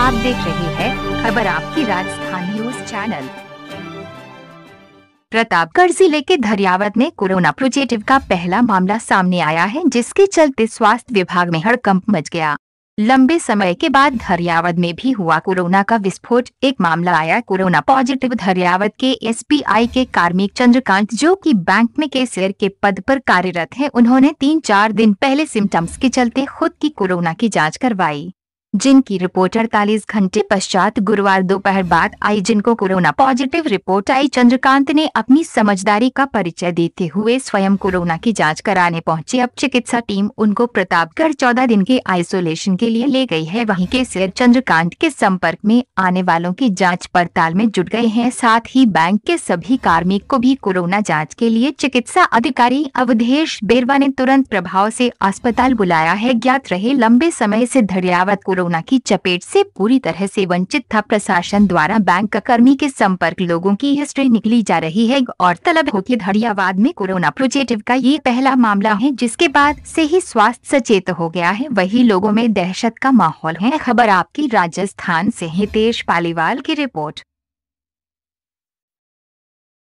आप देख रहे हैं खबर आपकी राजस्थान न्यूज चैनल प्रतापगढ़ जिले के धरियावत में कोरोना पॉजिटिव का पहला मामला सामने आया है जिसके चलते स्वास्थ्य विभाग में हड़कंप मच गया लंबे समय के बाद धरियावत में भी हुआ कोरोना का विस्फोट एक मामला आया कोरोना पॉजिटिव धरियावत के एसबीआई के कार्मिक चंद्रकांत जो कि बैंक में कैशियर के पद पर कार्यरत हैं उन्होंने तीन चार दिन पहले सिम्टम्स के चलते खुद की कोरोना की जांच करवाई जिनकी रिपोर्ट अड़तालीस घंटे पश्चात गुरुवार दोपहर बाद आई जिनको कोरोना पॉजिटिव रिपोर्ट आई चंद्रकांत ने अपनी समझदारी का परिचय देते हुए स्वयं कोरोना की जाँच कराने पहुँची अब चिकित्सा टीम उनको प्रतापगढ़ चौदह दिन के आइसोलेशन के लिए ले गई है वहीं के सिर चंद्रकांत के संपर्क में आने वालों की जाँच पड़ताल में जुट गए हैं साथ ही बैंक के सभी कार्मिक को भी कोरोना जाँच के लिए चिकित्सा अधिकारी अवधेश बेरवा ने तुरंत प्रभाव ऐसी अस्पताल बुलाया है ज्ञात रहे लंबे समय ऐसी धरियावत कोरोना कोरोना की चपेट से पूरी तरह से वंचित था प्रशासन द्वारा बैंक कर्मी के संपर्क लोगों की हिस्ट्री निकली जा रही है और तलब हो की धड़ियाबाद में कोरोना पॉजिटिव का ये पहला मामला है जिसके बाद से ही स्वास्थ्य सचेत हो गया है वही लोगों में दहशत का माहौल है खबर आपकी राजस्थान से हितेश पालीवाल की रिपोर्ट